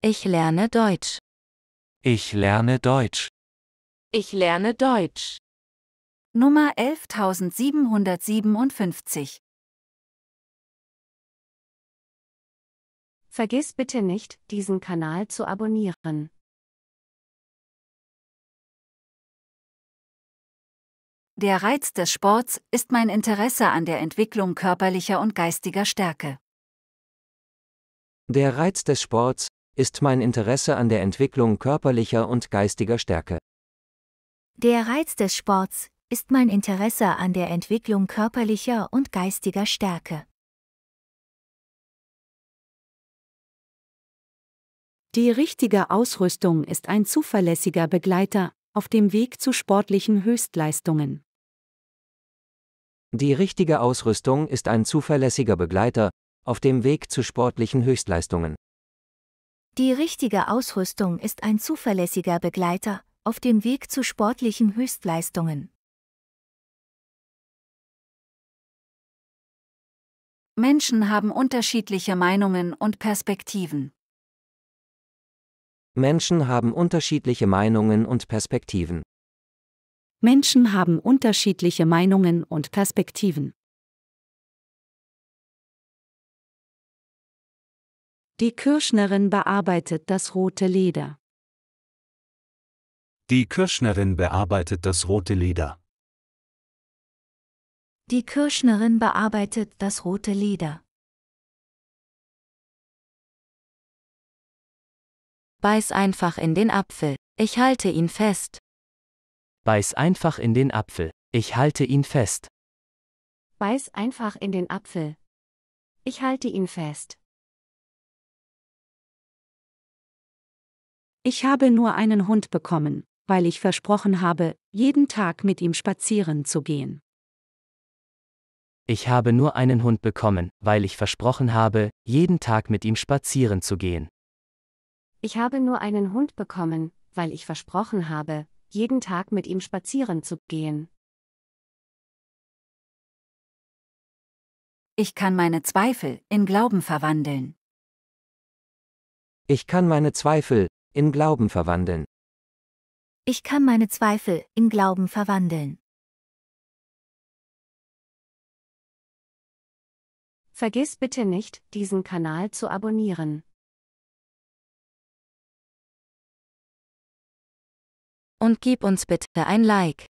Ich lerne Deutsch. Ich lerne Deutsch. Ich lerne Deutsch. Nummer 11757. Vergiss bitte nicht, diesen Kanal zu abonnieren. Der Reiz des Sports ist mein Interesse an der Entwicklung körperlicher und geistiger Stärke. Der Reiz des Sports ist mein Interesse an der Entwicklung körperlicher und geistiger Stärke. Der Reiz des Sports ist mein Interesse an der Entwicklung körperlicher und geistiger Stärke. Die richtige Ausrüstung ist ein zuverlässiger Begleiter auf dem Weg zu sportlichen Höchstleistungen. Die richtige Ausrüstung ist ein zuverlässiger Begleiter auf dem Weg zu sportlichen Höchstleistungen. Die richtige Ausrüstung ist ein zuverlässiger Begleiter auf dem Weg zu sportlichen Höchstleistungen. Menschen haben unterschiedliche Meinungen und Perspektiven. Menschen haben unterschiedliche Meinungen und Perspektiven. Menschen haben unterschiedliche Meinungen und Perspektiven. Die Kirschnerin bearbeitet das rote Leder. Die Kirschnerin bearbeitet das rote Leder. Die Kirschnerin bearbeitet das rote Leder. Beiß einfach in den Apfel, ich halte ihn fest. Beiß einfach in den Apfel, ich halte ihn fest. Beiß einfach in den Apfel. Ich halte ihn fest. Ich habe nur einen Hund bekommen, weil ich versprochen habe, jeden Tag mit ihm spazieren zu gehen. Ich habe nur einen Hund bekommen, weil ich versprochen habe, jeden Tag mit ihm spazieren zu gehen. Ich habe nur einen Hund bekommen, weil ich versprochen habe, jeden Tag mit ihm spazieren zu gehen. Ich kann meine Zweifel in Glauben verwandeln. Ich kann meine Zweifel in Glauben verwandeln. Ich kann meine Zweifel in Glauben verwandeln. Vergiss bitte nicht, diesen Kanal zu abonnieren. Und gib uns bitte ein Like.